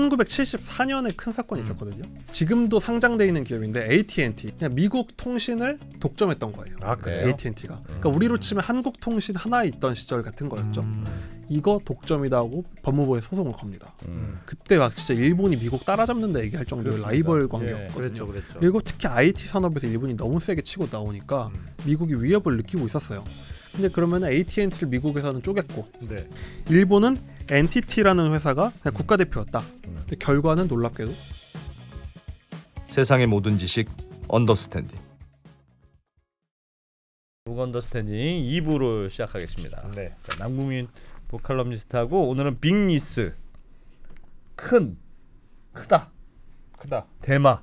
1974년에 큰 사건이 음. 있었거든요. 지금도 상장돼 있는 기업인데 AT&T 그냥 미국 통신을 독점했던 거예요. 아, 그 그래요? AT&T가. 그러니까 음. 우리로 치면 한국 통신 하나에 있던 시절 같은 거였죠. 음. 이거 독점이다고 하 법무부에 소송을 겁니다. 음. 그때 막 진짜 일본이 미국 따라잡는다 얘기할 정도의 그렇습니다. 라이벌 예, 관계였거든요. 예, 그랬죠, 그랬죠. 그리고 특히 IT 산업에서 일본이 너무 세게 치고 나오니까 음. 미국이 위협을 느끼고 있었어요. 근데 그러면 AT&T를 미국에서는 쪼갰고 네. 일본은 NTT라는 회사가 그냥 국가대표였다. 음. 근데 결과는 놀랍게도 세상의 모든 지식 언더스탠딩. 무건더스탠딩 2부로 시작하겠습니다. 네. 자, 남궁민 보컬럼니스트하고 오늘은 빅니스 큰 크다 크다 대마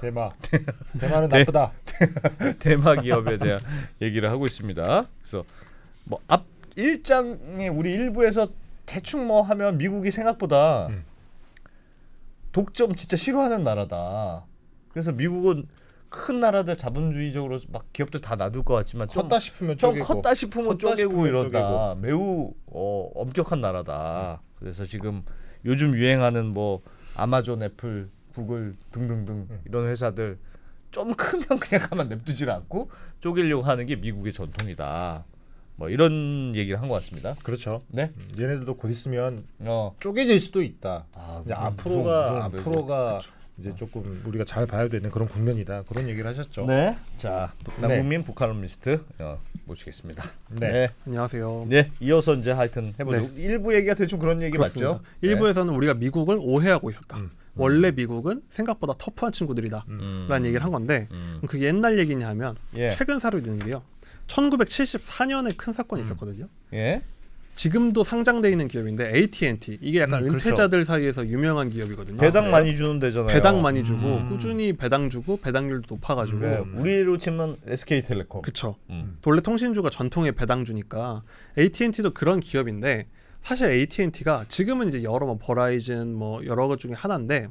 대마. 대마는 나쁘다. 대마 기업에 대한 얘기를 하고 있습니다. 그래서 뭐앞 일장에 우리 일부에서 대충 뭐 하면 미국이 생각보다 음. 독점 진짜 싫어하는 나라다. 그래서 미국은 큰 나라들 자본주의적으로 막 기업들 다 놔둘 것 같지만 컸다 싶으면 좀 쪼개고, 컸다 싶으면 컸다 쪼개고 이런다. 쪼개고. 매우 어, 엄격한 나라다. 그래서 지금 요즘 유행하는 뭐 아마존 애플 구글 등등등 네. 이런 회사들 좀 크면 그냥 가만 냅두질 않고 쪼개려고 하는 게 미국의 전통이다. 뭐 이런 얘기를 한 것 같습니다. 그렇죠. 네. 음, 얘네들도 곧 있으면 어. 쪼개질 수도 있다. 아, 이제 앞으로가 무서운데, 앞으로가 그쵸. 그렇죠. 이제 어. 조금 우리가 잘 봐야 되는 그런 국면이다. 그런 얘기를 하셨죠. 네. 자, 남국민 네. 북한리스트 어, 모시겠습니다. 네. 네. 안녕하세요. 네. 이어서 이제 하여튼 해보죠. 네. 일부 얘기가 대충 그런 얘기 그렇습니다. 맞죠? 일부에서는 네. 우리가 미국을 오해하고 있었다. 음. 원래 미국은 생각보다 터프한 친구들이다 음. 라는 얘기를 한 건데 음. 그게 옛날 얘기냐 하면 예. 최근 사료되는 일이요 1974년에 큰 사건이 음. 있었거든요 예? 지금도 상장돼 있는 기업인데 AT&T 이게 약간 음, 그렇죠. 은퇴자들 사이에서 유명한 기업이거든요 배당 아, 많이 주는 데잖아요 배당 많이 주고 음. 꾸준히 배당 주고 배당률도 높아가지고 그 우리로 치면 SK텔레콤 그쵸 음. 원래 통신주가 전통의 배당 주니까 AT&T도 그런 기업인데 사실 AT&T가 지금은 이제 여러 뭐 버라이즌 뭐 여러 것 중에 하나인데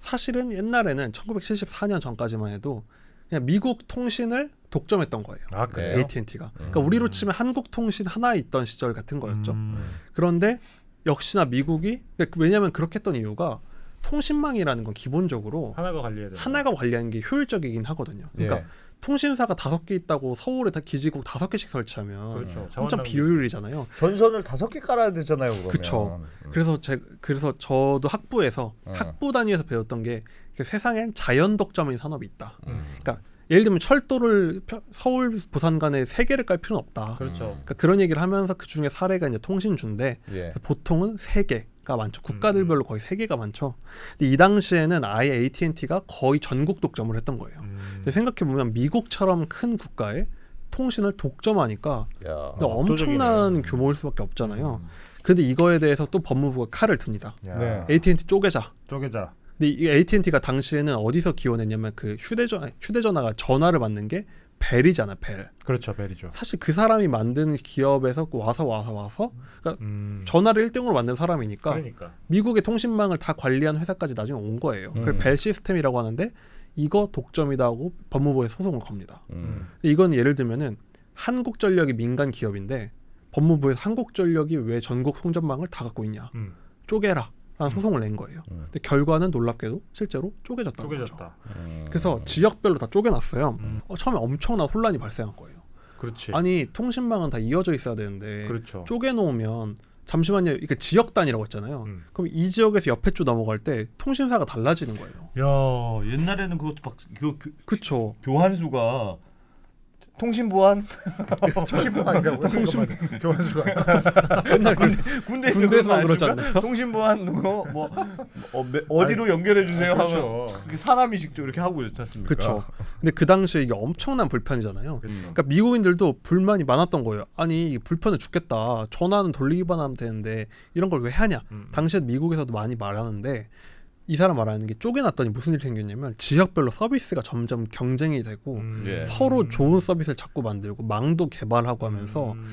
사실은 옛날에는 1974년 전까지만 해도 그냥 미국 통신을 독점했던 거예요. 아, 그래요? 네, AT&T가. 그러니까 음. 그러니까 우리로 치면 한국 통신 하나 있던 시절 같은 거였죠. 음. 그런데 역시나 미국이 그러니까 왜냐하면 그렇게 했던 이유가 통신망이라는 건 기본적으로 하나가 관리해야 하는 게 효율적이긴 하거든요. 그러니까 예. 통신사가 다섯 개 있다고 서울에 다 기지국 다섯 개씩 설치하면 그렇죠. 엄청 비효율이잖아요. 전선을 다섯 개 깔아야 되잖아요. 그러면. 그렇 음. 그래서 제 그래서 저도 학부에서 음. 학부 단위에서 배웠던 게 세상엔 자연 독점인 산업이 있다. 음. 그러니까 예를 들면 철도를 서울 부산 간에 세 개를 깔 필요는 없다. 그렇죠. 그러니까 그런 얘기를 하면서 그 중에 사례가 이제 통신주인데 예. 보통은 세 개. 가 많죠. 음. 국가들별로 거의 세 개가 많죠. 근데 이 당시에는 아예 AT&T가 거의 전국 독점을 했던 거예요. 음. 생각해 보면 미국처럼 큰 국가에 통신을 독점하니까 야, 엄청난 규모일 수밖에 없잖아요. 음. 근데 이거에 대해서 또 법무부가 칼을 듭니다. 네. AT&T 쪼개자. 쪼개자. 근데 이 AT&T가 당시에는 어디서 기원했냐면 그 휴대전 휴대전화가 전화를 받는 게 벨이잖아 벨. 그렇죠, 벨이죠. 사실 그 사람이 만든 기업에서 와서 와서 와서 그러니까 음. 전화를 1등으로 만든 사람이니까 그러니까. 미국의 통신망을 다 관리한 회사까지 나중에 온 거예요. 음. 그서벨 시스템이라고 하는데 이거 독점이다 하고 법무부에 소송을 겁니다. 음. 이건 예를 들면은 한국전력이 민간 기업인데 법무부에서 한국전력이 왜 전국 송전망을 다 갖고 있냐 음. 쪼개라. 라는 소송을 낸 거예요. 음. 근데 결과는 놀랍게도 실제로 쪼개졌다 쪼개졌다. 거죠. 음. 그래서 지역별로 다 쪼개놨어요. 음. 어, 처음에 엄청난 혼란이 발생한 거예요. 그렇지. 아니 통신망은 다 이어져 있어야 되는데 그렇죠. 쪼개놓으면 잠시만요. 이게 지역 단위라고 했잖아요. 음. 그럼 이 지역에서 옆에 주 넘어갈 때 통신사가 달라지는 거예요. 야 옛날에는 그것도 막 그, 그, 그쵸. 교환수가 통신보안 통신보안인가 통신 교환수가 맨날 군, 군대 군대에서 그렇잖아요 통신보안 그거 뭐 어, 메, 어디로 연결해 주세요 그렇죠. 하면 그렇죠. 사람이 직접 이렇게 하고 이지 않습니까 그렇죠 근데 그 당시에 이게 엄청난 불편이잖아요 그러니까 미국인들도 불만이 많았던 거예요 아니 불편해 죽겠다 전화는 돌리기만 하면 되는데 이런 걸 왜 하냐 음. 당시에 미국에서도 많이 말하는데 이 사람 말하는 게 쪼개놨더니 무슨 일이 생겼냐면 지역별로 서비스가 점점 경쟁이 되고 음, 음. 예. 서로 음. 좋은 서비스를 자꾸 만들고 망도 개발하고 하면서 음.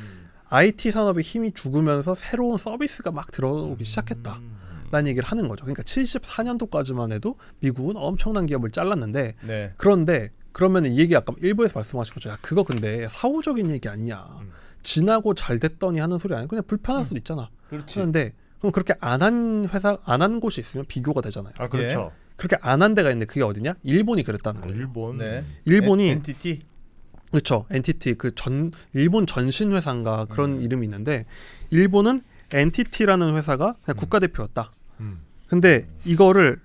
IT 산업의 힘이 죽으면서 새로운 서비스가 막 들어오기 시작했다. 음. 라는 얘기를 하는 거죠. 그러니까 74년도까지만 해도 미국은 엄청난 기업을 잘랐는데 네. 그런데 그러면 이 얘기 아까 일부에서 말씀하신 것처럼 야, 그거 근데 사후적인 얘기 아니냐. 음. 지나고 잘 됐더니 하는 소리 아니야. 그냥 불편할 수도 있잖아. 그렇지. 그런데 그럼 그렇게 안 한 회사 안 한 곳이 있으면 비교가 되잖아요. 아 그렇죠. 예. 그렇게 안 한 데가 있는데 그게 어디냐? 일본이 그랬다는 거예요. 일본. 네. 일본이 엔티티. 그렇죠. 엔티티 그 전 일본 전신 회사인가 그런 음. 이름이 있는데 일본은 엔티티라는 회사가 그냥 음. 국가 대표였다. 음. 근데 이거를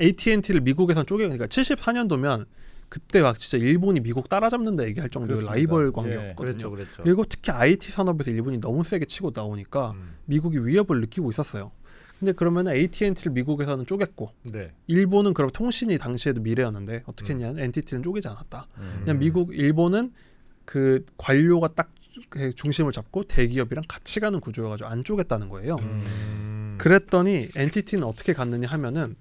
AT&T를 미국에선 쪼개 그러니까 74년도면 그때 막 진짜 일본이 미국 따라잡는다 얘기할 정도로 라이벌 예. 관계였거든요. 예, 그렇죠, 그랬죠, 그리고 특히 IT 산업에서 일본이 너무 세게 치고 나오니까 음. 미국이 위협을 느끼고 있었어요. 근데 그러면 AT&T를 미국에서는 쪼갰고 네. 일본은 그럼 통신이 당시에도 미래였는데 어떻게 했냐 음. NTT는 쪼개지 않았다. 음. 그냥 미국 일본은 그 관료가 딱 그 중심을 잡고 대기업이랑 같이 가는 구조여가지고 안 쪼갰다는 거예요. 음. 그랬더니 NTT는 어떻게 갔느냐 하면은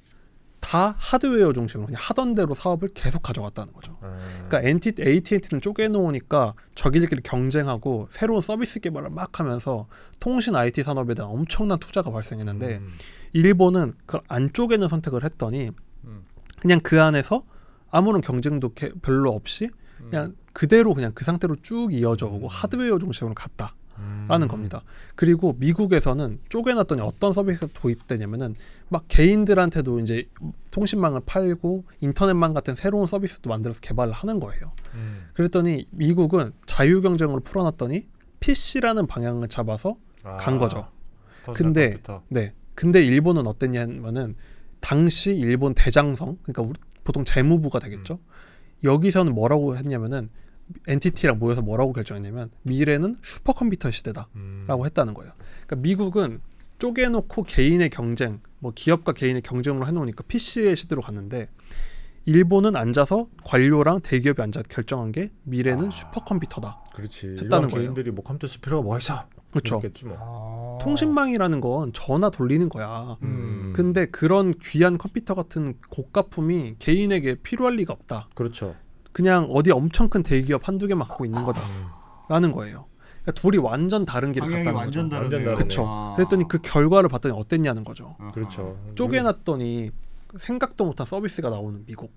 다 하드웨어 중심으로 그냥 하던 대로 사업을 계속 가져갔다는 거죠. 음. 그러니까 NT, AT&T는 쪼개놓으니까 저기들끼리 경쟁하고 새로운 서비스 개발을 막 하면서 통신 IT 산업에 대한 엄청난 투자가 발생했는데 음. 일본은 그걸 안 쪼개는 선택을 했더니 음. 그냥 그 안에서 아무런 경쟁도 별로 없이 그냥 음. 그대로 그냥 그 상태로 쭉 이어져 오고 음. 하드웨어 중심으로 갔다. 라는 음. 겁니다. 그리고 미국에서는 쪼개놨더니 어떤 서비스가 도입되냐면은 막 개인들한테도 이제 통신망을 팔고 인터넷망 같은 새로운 서비스도 만들어서 개발을 하는 거예요. 음. 그랬더니 미국은 자유 경쟁으로 풀어놨더니 PC라는 방향을 잡아서 아, 간 거죠. 근데 네. 근데 일본은 어땠냐면은 당시 일본 대장성 그러니까 우리, 보통 재무부가 되겠죠. 음. 여기서는 뭐라고 했냐면은 엔티티랑 모여서 뭐라고 결정했냐면 미래는 슈퍼컴퓨터 시대다라고 음. 했다는 거예요. 그러니까 미국은 쪼개놓고 개인의 경쟁, 뭐 기업과 개인의 경쟁으로 해놓으니까 PC의 시대로 갔는데 일본은 앉아서 관료랑 대기업이 앉아 결정한 게 미래는 아. 슈퍼컴퓨터다. 그렇지. 했다는 거예요. 개인들이 뭐 컴퓨터 쓸 필요가 뭐 있어? 그렇죠. 뭐. 아. 통신망이라는 건 전화 돌리는 거야. 음. 근데 그런 귀한 컴퓨터 같은 고가품이 개인에게 필요할 리가 없다. 그렇죠. 그냥 어디 엄청 큰 대기업 한두 개만 갖고 있는 아. 거다라는 거예요. 그러니까 둘이 완전 다른 길을 갔다는 완전 거죠. 다르네요. 그쵸. 아. 그랬더니 그 결과를 봤더니 어땠냐는 거죠. 그렇죠. 쪼개놨더니 생각도 못한 서비스가 나오는 미국.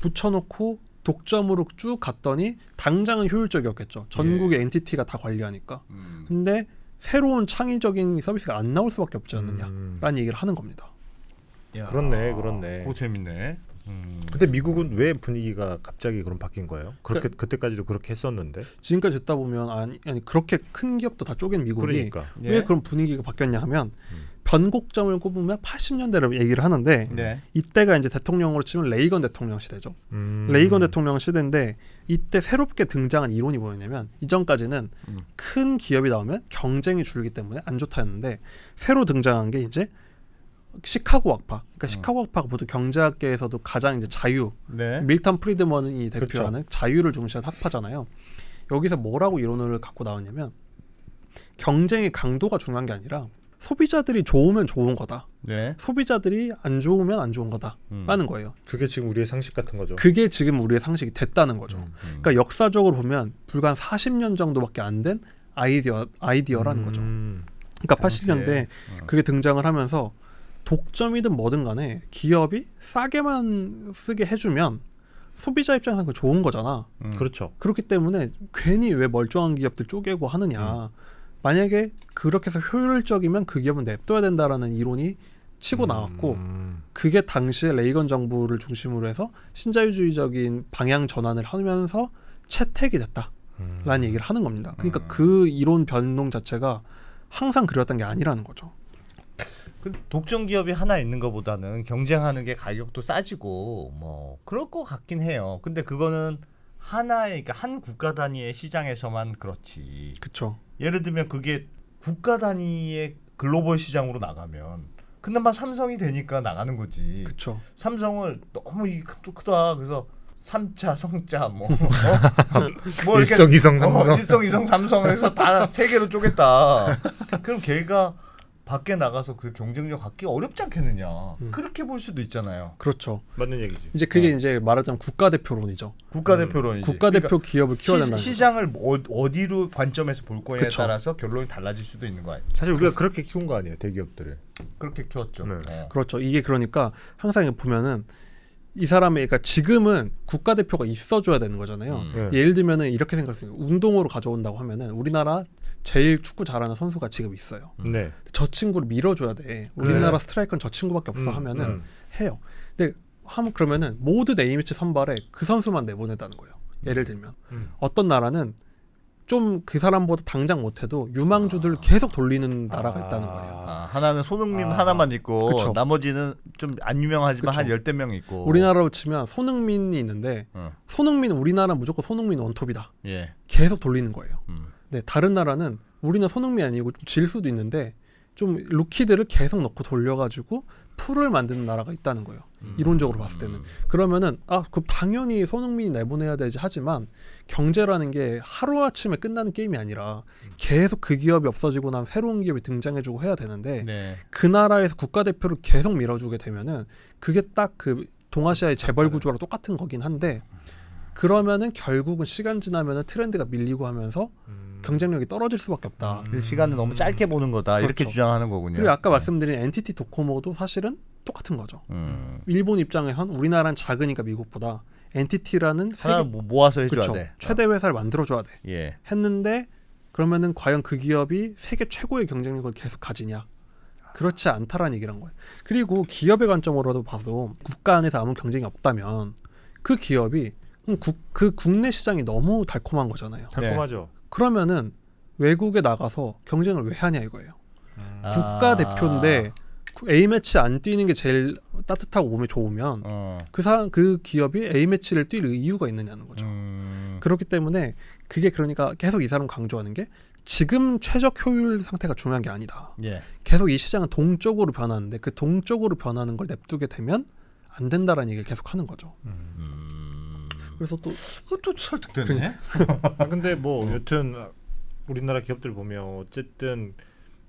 붙여놓고 독점으로 쭉 갔더니 당장은 효율적이었겠죠. 전국의 예. 엔티티가 다 관리하니까. 음. 근데 새로운 창의적인 서비스가 안 나올 수밖에 없지 않느냐라는 음. 얘기를 하는 겁니다. 야. 그렇네, 그렇네. 오 재밌네. 음. 근데 미국은 왜 분위기가 갑자기 그럼 바뀐 거예요? 그렇게 그러니까, 그때까지도 그렇게 했었는데 지금까지 듣다 보면 아니, 아니 그렇게 큰 기업도 다 쪼갠 미국이 그러니까. 왜 예. 그런 분위기가 바뀌었냐 하면 음. 변곡점을 꼽으면 80년대를 얘기를 하는데 네. 이때가 이제 대통령으로 치면 레이건 대통령 시대죠. 음. 레이건 대통령 시대인데 이때 새롭게 등장한 이론이 뭐였냐면 이전까지는 음. 큰 기업이 나오면 경쟁이 줄기 때문에 안 좋다였는데 새로 등장한 게 이제 시카고 학파. 그러니까 어. 시카고 학파가 보통 경제학계에서도 가장 이제 자유, 네. 밀턴 프리드먼이 그렇죠. 대표하는 그렇죠. 자유를 중시한 학파잖아요. 여기서 뭐라고 이론을 갖고 나왔냐면 경쟁의 강도가 중요한 게 아니라 소비자들이 좋으면 좋은 거다. 네. 소비자들이 안 좋으면 안 좋은 거다라는 음. 거예요. 그게 지금 우리의 상식 같은 거죠. 그게 지금 우리의 상식이 됐다는 거죠. 음, 음. 그러니까 역사적으로 보면 불과 한 40년 정도밖에 안 된 아이디어 아이디어라는 거죠. 음. 그러니까 당시 80년대 그게 등장을 하면서 독점이든 뭐든 간에 기업이 싸게만 쓰게 해주면 소비자 입장에서는 그 좋은 거잖아. 음. 그렇죠. 그렇기 때문에 괜히 왜 멀쩡한 기업들 쪼개고 하느냐. 음. 만약에 그렇게 해서 효율적이면 그 기업은 냅둬야 된다라는 이론이 치고 나왔고 음. 그게 당시에 레이건 정부를 중심으로 해서 신자유주의적인 방향 전환을 하면서 채택이 됐다라는 음. 얘기를 하는 겁니다. 그러니까 음. 그 이론 변동 자체가 항상 그렸던 게 아니라는 거죠. 독점 기업이 하나 있는 것보다는 경쟁하는 게 가격도 싸지고 뭐 그럴 것 같긴 해요. 근데 그거는 하나의 그러니까 한 국가 단위의 시장에서만 그렇지. 그렇죠. 예를 들면 그게 국가 단위의 글로벌 시장으로 나가면 그나마 삼성이 되니까 나가는 거지. 그렇죠. 삼성을 너무 이 크다 그래서 삼차 성자 뭐, 어? 뭐 일성 이성 삼성 어, 일성 이성 삼성에서다세 개로 쪼겠다 그럼 걔가 밖에 나가서 그 경쟁력 갖기 어렵지 않겠느냐 음. 그렇게 볼 수도 있잖아요. 그렇죠. 맞는 얘기죠 이제 그게 네. 이제 말하자면 국가대표론이죠. 국가대표론이 음. 국가대표 그러니까 기업을 키워야 된다. 시장을 뭐 어, 디로 관점에서 볼 거에 그쵸. 따라서 결론이 달라질 수도 있는 거아요 사실 우리가 그렇게 키운 거 아니에요 대기업들을. 그렇게 키웠죠. 네. 네. 그렇죠. 이게 그러니까 항상 보면은 이 사람의 그러니까 지금은 국가대표가 있어줘야 되는 거잖아요. 음. 네. 예를 들면은 이렇게 생각할 수 있어요. 운동으로 가져온다고 하면은 우리나라 제일 축구 잘하는 선수가 지금 있어요. 음. 네. 저 친구를 밀어줘야 돼. 우리나라 네. 스트라이크는 저 친구밖에 없어 음, 하면은 음. 해요. 근데 하면 그러면은 모두 A매치 선발에 그 선수만 내보낸다는 거예요. 음. 예를 들면 음. 어떤 나라는 좀 그 사람보다 당장 못해도 유망주들을 아. 계속 돌리는 나라가 아. 있다는 거예요. 아, 하나는 손흥민 아. 하나만 있고 그쵸. 나머지는 좀 안 유명하지만 그쵸. 한 열댓 명 있고 우리나라로 치면 손흥민이 있는데 어. 손흥민 우리나라 무조건 손흥민 원톱이다. 예. 계속 돌리는 거예요. 음. 네, 다른 나라는 우리는 손흥민 아니고 질 수도 있는데 좀 루키들을 계속 넣고 돌려가지고 풀을 만드는 나라가 있다는 거예요. 음. 이론적으로 봤을 때는 그러면은 아 그 당연히 손흥민이 내보내야 되지 하지만 경제라는 게 하루 아침에 끝나는 게임이 아니라 음. 계속 그 기업이 없어지고 나면 새로운 기업이 등장해주고 해야 되는데 네. 그 나라에서 국가대표를 계속 밀어주게 되면은 그게 딱 그 동아시아의 재벌 구조랑 똑같은 거긴 한데 그러면은 결국은 시간 지나면은 트렌드가 밀리고 하면서 음. 경쟁력이 떨어질 수밖에 없다. 음. 시간을 너무 짧게 보는 거다 그렇죠. 이렇게 주장하는 거군요. 그리고 아까 네. 말씀드린 NTT 도코모도 사실은 똑같은 거죠. 음. 일본 입장에선 우리나라는 작으니까 미국보다 NTT라는 하나 세계... 모아서 해줘야 그렇죠. 돼. 최대 회사를 만들어줘야 돼. 예. 했는데 그러면은 과연 그 기업이 세계 최고의 경쟁력을 계속 가지냐? 그렇지 않다라는 얘기란 거예요. 그리고 기업의 관점으로도 봐서 국가 안에서 아무 경쟁이 없다면 그 기업이 국, 그 국내 시장이 너무 달콤한 거잖아요. 네. 달콤하죠. 그러면은 외국에 나가서 경쟁을 왜 하냐 이거예요. 음. 국가 아. 대표인데 A 매치 안 뛰는 게 제일 따뜻하고 몸에 좋으면 어. 그 사람 그 기업이 A 매치를 뛸 이유가 있느냐는 거죠. 음. 그렇기 때문에 그게 그러니까 계속 이 사람 강조하는 게 지금 최적 효율 상태가 중요한 게 아니다. 예. 계속 이 시장은 동적으로 변하는데 그 동쪽으로 변하는 걸 냅두게 되면 안 된다라는 얘기를 계속 하는 거죠. 음. 그래서 또 그것도 설득되네. 그러니까. 아, 근데 뭐 어. 여튼 우리나라 기업들 보면 어쨌든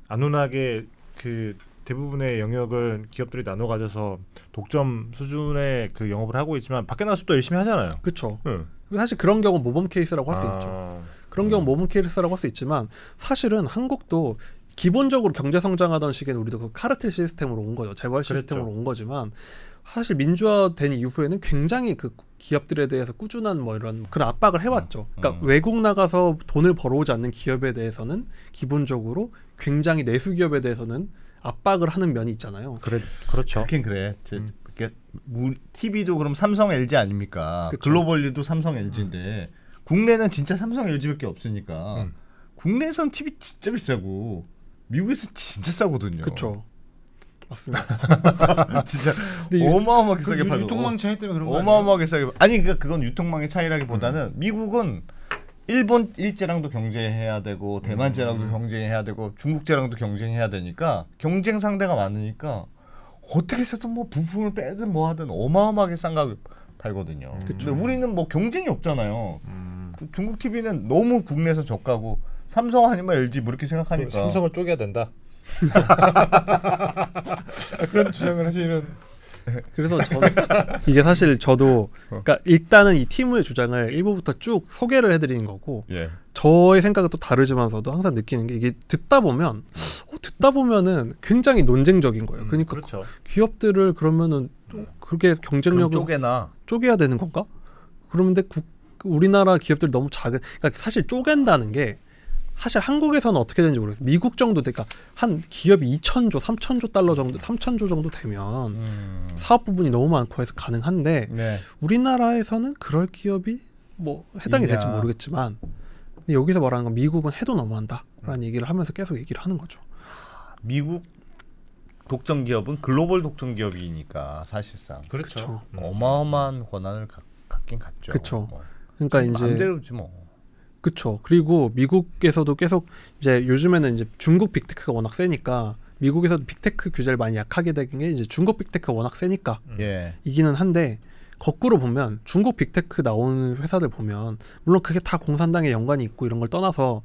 안온하게 그 대부분의 영역을 기업들이 나눠 가져서 독점 수준의 그 영업을 하고 있지만 밖에 나서 또 열심히 하잖아요. 그렇죠. 응. 예. 사실 그런 경우 모범 케이스라고 할수 아. 있죠. 그런 경우 모범 케이스라고 할 수 있지만 사실은 한국도 기본적으로 경제 성장하던 시기에 우리도 그 카르텔 시스템으로 온 거죠. 재벌 시스템으로 그랬죠. 온 거지만 사실 민주화된 이후에는 굉장히 그 기업들에 대해서 꾸준한 뭐 이런 그런 압박을 해왔죠. 음, 그러니까 음. 외국 나가서 돈을 벌어오지 않는 기업에 대해서는 기본적으로 굉장히 내수 기업에 대해서는 압박을 하는 면이 있잖아요. 그래, 그렇죠. 그렇긴 그래. 제, 음. TV도 그럼 삼성 LG 아닙니까? 그쵸. 글로벌리도 삼성 LG인데 음. 국내는 진짜 삼성 LG밖에 없으니까 음. 국내선 TV 진짜 비싸고 미국에서 진짜 싸거든요. 그렇죠. 맞습니다. 진짜 어마어마하게 그 싸게 팔고 유통망 차이 때문에 그런 거 어마어마하게 싸게 아니 그러니까 그건 유통망의 차이라기보다는 음. 미국은 일본 일제랑도 경쟁해야 되고 음. 대만제랑도 음. 경쟁해야 되고 중국제랑도 경쟁해야 되니까 경쟁 상대가 많으니까 어떻게 해서든 뭐 부품을 빼든 뭐 하든 어마어마하게 싼 가격 팔거든요. 음. 근데 우리는 뭐 경쟁이 없잖아요. 음. 그 중국 TV는 너무 국내에서 저가고 삼성 아니면 LG 뭐 이렇게 생각하니까 삼성을 쪼개야 된다. 그런 주장을 하시는. 그래서 저는 이게 사실 저도 어. 그러니까 일단은 이 팀의 주장을 일부부터 쭉 소개를 해드리는 거고 예. 저의 생각은 또 다르지만서도 항상 느끼는 게 이게 듣다 보면 어, 듣다 보면은 굉장히 논쟁적인 거예요. 음, 그러니까 음, 그렇죠. 기업들을 그러면은 그렇게 경쟁력을 쪼개나 쪼개야 되는 건가? 그런데 우리나라 기업들 너무 작은 그러니까 사실 쪼갠다는 게 사실 한국에서는 어떻게 되는지 모르겠어요. 미국 정도 되니까한 기업이 2천조, 3천조 달러 정도, 3천조 정도 되면 음. 사업 부분이 너무 많고 해서 가능한데 네. 우리나라에서는 그럴 기업이 뭐 해당이 이냐. 될지 모르겠지만 근데 여기서 말하는 건 미국은 해도 너무한다라는 음. 얘기를 하면서 계속 얘기를 하는 거죠. 미국 독점 기업은 글로벌 독점 기업이니까 사실상 그렇죠. 그쵸. 그렇죠. 음. 어마어마한 권한을 가, 갖긴 갖죠. 그렇죠. 뭐. 그러니까 이제 반대로지 뭐. 그렇죠. 그리고 미국에서도 계속 이제 요즘에는 이제 중국 빅테크가 워낙 세니까 미국에서도 빅테크 규제를 많이 약하게 되긴 게 이제 중국 빅테크가 워낙 세니까 음. 예. 이기는 한데 거꾸로 보면 중국 빅테크 나오는 회사들 보면 물론 그게 다공산당의 연관이 있고 이런 걸 떠나서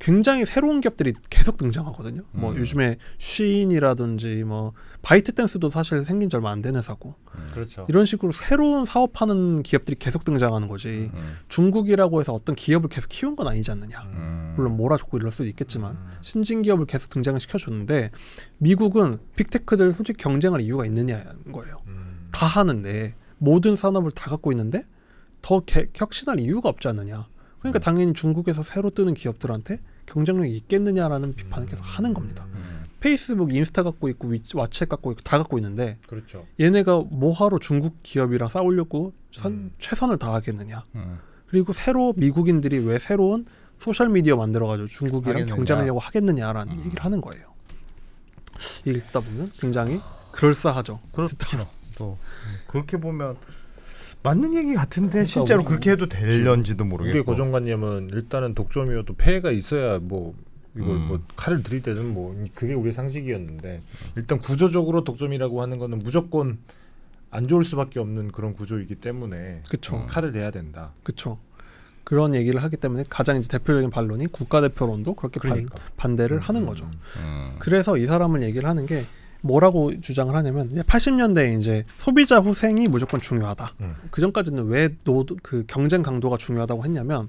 굉장히 새로운 기업들이 계속 등장하거든요. 뭐 음. 뭐 요즘에 쉬인이라든지 뭐 바이트 댄스도 사실 생긴 지 얼마 안 되는 사고 음. 그렇죠. 이런 식으로 새로운 사업하는 기업들이 계속 등장하는 거지. 음. 음. 중국이라고 해서 어떤 기업을 계속 키운 건 아니지 않느냐. 음. 물론 몰아줬고 이럴 수도 있겠지만 음. 신진 기업을 계속 등장을 시켜줬는데 미국은 빅테크들 솔직히 경쟁할 이유가 있느냐는 거예요. 다 하는데 모든 산업을 다 갖고 있는데 더 개, 혁신할 이유가 없지 않느냐. 그러니까 당연히 중국에서 새로 뜨는 기업들한테 경쟁력이 있겠느냐라는 비판을 계속 하는 겁니다. 음, 음. 페이스북, 인스타 갖고 있고 위치, 와챗 갖고 있고 다 갖고 있는데 그렇죠. 얘네가 뭐하러 중국 기업이랑 싸우려고 선, 음. 최선을 다하겠느냐. 음. 그리고 새로 미국인들이 왜 새로운 소셜 미디어 만들어가지고 중국이랑 하겠느냐. 경쟁하려고 하겠느냐라는 음. 얘기를 하는 거예요. 읽다 보면 굉장히 그럴싸하죠. 그렇죠. 또 그렇게 보면 맞는 얘기 같은데 그러니까 실제로 우리, 그렇게 해도 될런지도 모르겠고. 우리 고정관념은 일단은 독점이어도 폐해가 있어야 뭐 이걸 음. 뭐 칼을 들이대는뭐 그게 우리의 상식이었는데 일단 구조적으로 독점이라고 하는 거는 무조건 안 좋을 수밖에 없는 그런 구조이기 때문에 그쵸. 음, 칼을 내야 된다. 그렇죠. 그런 얘기를 하기 때문에 가장 이제 대표적인 반론이 국가대표론도 그렇게 그러니까. 반, 반대를 음, 하는 거죠. 음, 음. 그래서 이 사람을 얘기를 하는 게 뭐라고 주장을 하냐면 80년대 이제 소비자 후생이 무조건 중요하다. 음. 그 전까지는 왜노그 경쟁 강도가 중요하다고 했냐면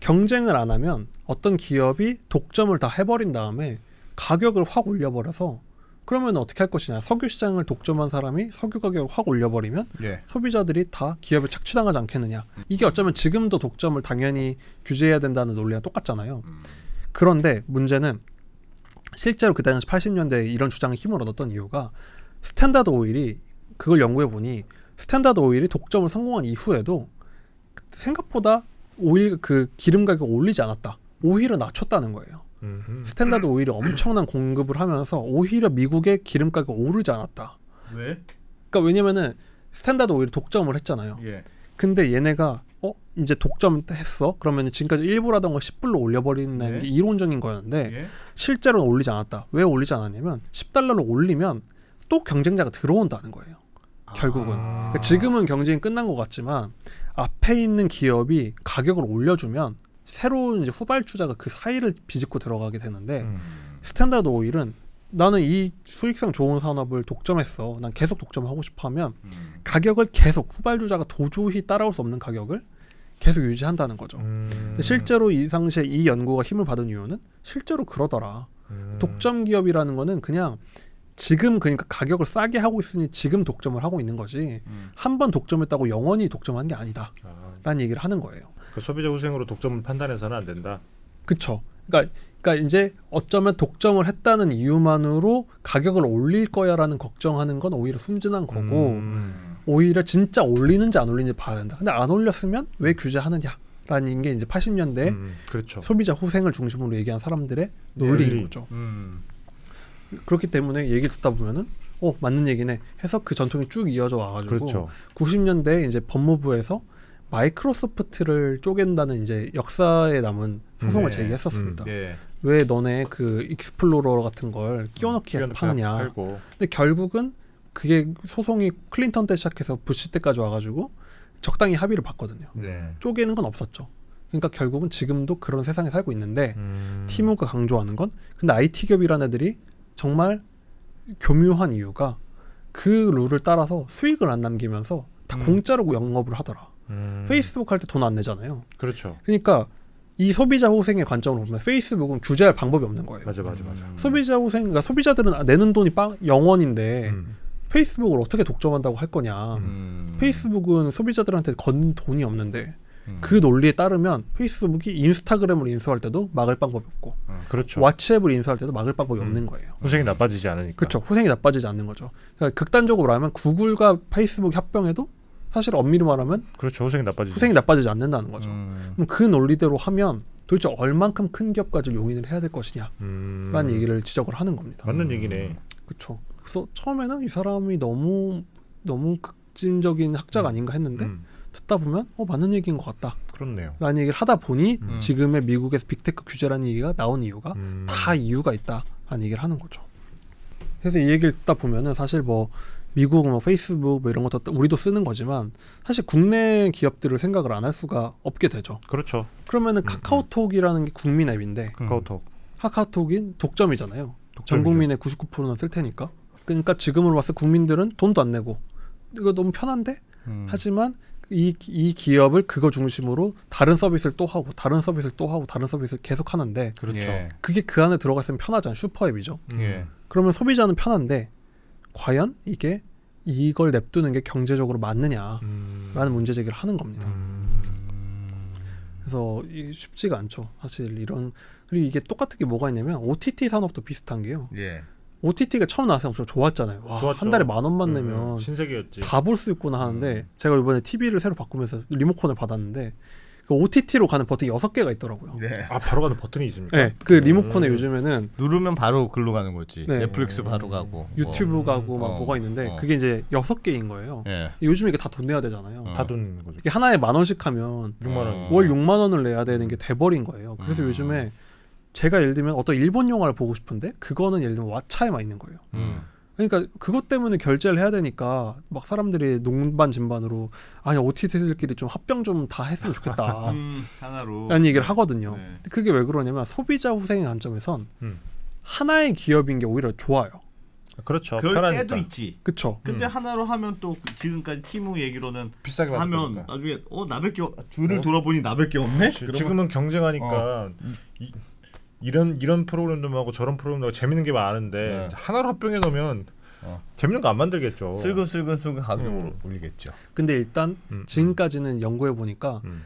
경쟁을 안 하면 어떤 기업이 독점을 다 해버린 다음에 가격을 확 올려버려서 그러면 어떻게 할 것이냐 석유 시장을 독점한 사람이 석유 가격을 확 올려버리면 예. 소비자들이 다 기업을 착취당하지 않겠느냐 이게 어쩌면 지금도 독점을 당연히 규제해야 된다는 논리와 똑같잖아요 음. 그런데 문제는 실제로 그 당시 80년대에 이런 주장에 힘을 얻었던 이유가 스탠다드 오일이 그걸 연구해 보니 스탠다드 오일이 독점을 성공한 이후에도 생각보다 오일 그 기름 가격 올리지 않았다. 오히려 낮췄다는 거예요. 음흠. 스탠다드 오일이 엄청난 공급을 하면서 오히려 미국의 기름 가격 오르지 않았다. 왜? 그러니까 왜냐면은 스탠다드 오일이 독점을 했잖아요. 예. 근데 얘네가 어 이제 독점했어. 그러면 지금까지 1불하던 걸 10불로 올려버리는 네. 게 이론적인 거였는데 예. 실제로는 올리지 않았다. 왜 올리지 않았냐면 1 0달러를 올리면 또 경쟁자가 들어온다는 거예요. 아. 결국은 아. 지금은 경쟁이 끝난 것 같지만 앞에 있는 기업이 가격을 올려주면 새로운 이제 후발주자가 그 사이를 비집고 들어가게 되는데 음. 스탠다드 오일은 나는 이 수익성 좋은 산업을 독점했어. 난 계속 독점하고 싶어 하면 음. 가격을 계속 후발주자가 도저히 따라올 수 없는 가격을 계속 유지한다는 거죠. 음. 실제로 이 당시에 이 연구가 힘을 받은 이유는 실제로 그러더라. 음. 독점 기업이라는 거는 그냥 지금 그러니까 가격을 싸게 하고 있으니 지금 독점을 하고 있는 거지 음. 한번 독점했다고 영원히 독점한 게 아니다라는 아. 얘기를 하는 거예요. 그 소비자 후생으로 독점을 판단해서는 안 된다. 그쵸. 그러니까 그러니까 이제 어쩌면 독점을 했다는 이유만으로 가격을 올릴 거야라는 걱정하는 건 오히려 순진한 거고. 음. 오히려 진짜 올리는지 안 올리는지 봐야 된다. 근데 안 올렸으면 왜 규제하느냐? 라는 게 이제 80년대 음, 그렇죠. 소비자 후생을 중심으로 얘기한 사람들의 논리인 예, 거죠. 음. 그렇기 때문에 얘기 듣다 보면은 어 맞는 얘기네 해서 그 전통이 쭉 이어져 와가지고 그렇죠. 90년대 이제 법무부에서 마이크로소프트를 쪼갠다는 이제 역사에 남은 소송을 네. 제기했었습니다. 음, 네. 왜 너네 그 익스플로러 같은 걸 끼워넣기 해서 파느냐. 근데 결국은 그게 소송이 클린턴 때 시작해서 부시 때까지 와가지고 적당히 합의를 봤거든요. 네. 쪼개는 건 없었죠. 그러니까 결국은 지금도 그런 세상에 살고 있는데 음. 팀워크 강조하는 건 근데 IT 기업이라는 애들이 정말 교묘한 이유가 그 룰을 따라서 수익을 안 남기면서 다 음. 공짜로 영업을 하더라. 음. 페이스북 할 때 돈 안 내잖아요. 그렇죠. 그러니까 이 소비자 후생의 관점으로 보면 페이스북은 규제할 방법이 없는 거예요. 맞아, 맞아, 맞아. 소비자 후생 그러니까 소비자들은 아, 내는 돈이 빵 영원인데 음. 페이스북을 어떻게 독점한다고 할 거냐. 음. 페이스북은 소비자들한테 건 돈이 없는데 음. 그 논리에 따르면 페이스북이 인스타그램을 인수할 때도 막을 방법이 없고 음, 그렇죠. 왓츠앱을 인수할 때도 막을 방법이 음. 없는 거예요. 후생이 나빠지지 않으니까. 그렇죠. 후생이 나빠지지 않는 거죠. 그러니까 극단적으로 말하면 구글과 페이스북 협병해도 사실 엄밀히 말하면 그렇죠. 후생이 나빠지지, 후생이 나빠지지 않는다는 거죠. 음. 그럼 그 논리대로 하면 도대체 얼만큼 큰 기업까지 용인을 해야 될 것이냐라는 음. 얘기를 지적을 하는 겁니다. 맞는 얘기네. 그렇죠. 그래서 처음에는 이 사람이 너무 너무 극진적인 학자가 음. 아닌가 했는데 음. 듣다 보면 어 맞는 얘기인 것 같다. 그렇네요. 라는 얘기를 하다 보니 음. 음. 지금의 미국에서 빅테크 규제라는 얘기가 나온 이유가 음. 다 이유가 있다라는 얘기를 하는 거죠. 그래서 이 얘기를 듣다 보면은 사실 뭐 미국 뭐 페이스북 뭐 이런 것도 우리도 쓰는 거지만 사실 국내 기업들을 생각을 안 할 수가 없게 되죠. 그렇죠. 그러면은 음, 카카오톡이라는 게 국민 앱인데 카카오톡. 카카오톡인 독점이잖아요. 독점이죠. 전 국민의 99%는 쓸 테니까. 그러니까 지금으로 봐서 국민들은 돈도 안 내고 이거 너무 편한데 음. 하지만 이, 이 기업을 그거 중심으로 다른 서비스를 또 하고 다른 서비스를 또 하고 다른 서비스를 계속 하는데 그렇죠. 예. 그게 그 안에 들어갔으면 편하잖아 슈퍼앱이죠. 음. 예. 그러면 소비자는 편한데 과연 이게 이걸 냅두는 게 경제적으로 맞느냐라는 음. 문제 제기를 하는 겁니다. 음. 그래서 이 쉽지가 않죠. 사실 이런 그리고 이게 똑같은 게 뭐가 있냐면 OTT 산업도 비슷한 게요. 예. OTT가 처음 나왔을 때 엄청 좋았잖아요. 와, 좋았죠. 한 달에 만 원만 내면 음, 음, 신세계였지. 다볼 수 있구나 하는데 음. 제가 이번에 TV를 새로 바꾸면서 리모컨을 받았는데 그 OTT로 가는 버튼이 여섯 개가 있더라고요. 네. 아, 바로 가는 버튼이 있습니까? 네. 그 리모컨에 음. 요즘에는 누르면 바로 글로 가는 거지. 네. 넷플릭스 바로 음. 가고 유튜브 뭐. 가고 막 어. 뭐가 있는데 어. 그게 이제 여섯 개인 거예요. 네. 요즘에 이게 다 돈 내야 되잖아요. 어. 다돈 거죠. 이게 하나에 만 원씩 하면 6만 원. 월 6만 원을 내야 되는 게 돼버린 거예요. 그래서 음. 요즘에 제가 예를 들면 어떤 일본 영화를 보고 싶은데 그거는 예를 들면 왓챠에만 있는 거예요. 음. 음. 그러니까 그것 때문에 결제를 해야 되니까 막 사람들이 농반 진반으로 아니 OTT들끼리 좀 합병 좀 다 했으면 좋겠다. 음, 하나로. 라는 얘기를 하거든요. 네. 그게 왜 그러냐면 소비자 후생의 관점에선 음. 하나의 기업인 게 오히려 좋아요. 그렇죠. 그럴 편하니까. 때도 있지. 그렇죠. 근데 음. 하나로 하면 또 지금까지 티무 얘기로는 비싸게 하면 나중에 어 나밖에 둘을 어? 돌아보니 나밖에 없네. 지금은 경쟁하니까 어. 이, 이런 이런 프로그램하고 도 저런 프로그램하고 재밌는 게 많은데 네. 하나로 합병해 놓으면 어. 재밌는 거 안 만들겠죠. 슬금슬금슬금 가격 음. 올리겠죠. 근데 일단 음, 음, 지금까지는 연구해 보니까 음.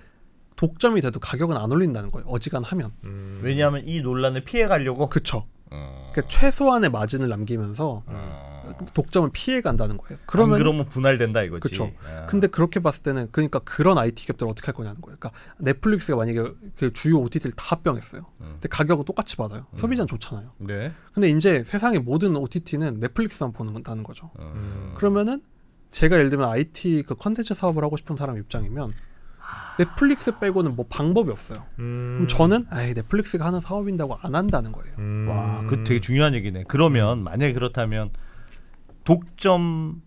독점이 돼도 가격은 안 올린다는 거예요. 어지간하면. 음. 왜냐하면 이 논란을 피해 가려고. 그쵸. 어. 그러니까 최소한의 마진을 남기면서. 어. 독점을 피해 간다는 거예요. 그러면 그러면 분할된다 이거지. 그렇죠. 아. 근데 그렇게 봤을 때는 그러니까 그런 IT 기업들 어떻게 할 거냐는 거예요. 그러니까 넷플릭스가 만약에 그 주요 OTT를 다 합병했어요. 음. 근데 가격은 똑같이 받아요. 음. 소비자는 좋잖아요. 네. 근데 이제 세상의 모든 OTT는 넷플릭스만 보는 건다는 거죠. 음. 그러면은 제가 예를 들면 IT 그 컨텐츠 사업을 하고 싶은 사람 입장이면 아. 넷플릭스 빼고는 뭐 방법이 없어요. 음. 그럼 저는 아예 넷플릭스가 하는 사업인다고 안 한다는 거예요. 음. 와, 그 되게 중요한 얘기네. 그러면 만약에 그렇다면 독점